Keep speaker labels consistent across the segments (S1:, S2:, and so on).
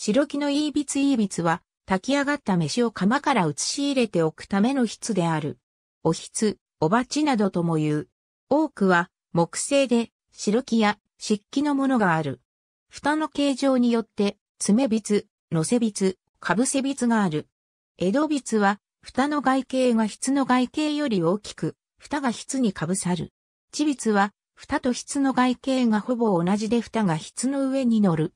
S1: 白木のいいびついいびつは、炊き上がった飯を釜から移し入れておく
S2: ための筆である。お筆、お鉢などとも言う。多くは、木製で、白木や漆器のものがある。蓋の形状によって、爪筆、のせ筆、かぶせ筆がある。江戸筆は、蓋の外形が筆の外形より大きく、蓋が筆にかぶさる。地筆は、蓋と筆の外形がほぼ同じで蓋が筆の上に乗る。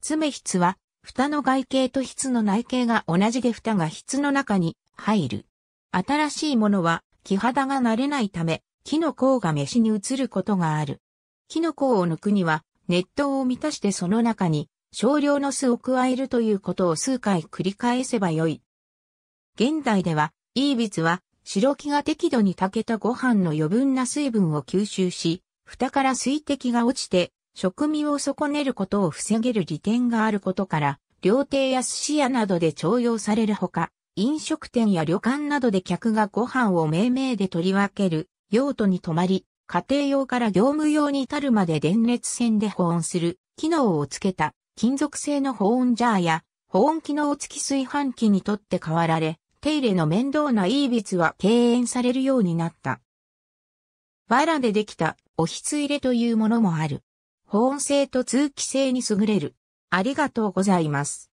S2: 爪筆は、蓋の外形と筆の内形が同じで蓋が筆の中に入る。新しいものは木肌が慣れないため、木の甲が飯に移ることがある。木の甲を抜くには、熱湯を満たしてその中に少量の酢を加えるということを数回繰り返せばよい。現代では、イービツは白木が適度に炊けたご飯の余分な水分を吸収し、蓋から水滴が落ちて食味を損ねることを防げる利点があることから、料亭や寿司屋などで重用されるほか、飲食店や旅館などで客がご飯を命名で取り分ける用途に泊まり、家庭用から業務用に至るまで電熱線で保温する機能をつけた金属製の保温ジャーや保温機能付き炊飯器にとって変わられ、手入れの面倒ないいビツは敬遠されるようになった。藁でできたおひ
S1: つ入れというものもある。保温性と通気性に優れる。ありがとうございます。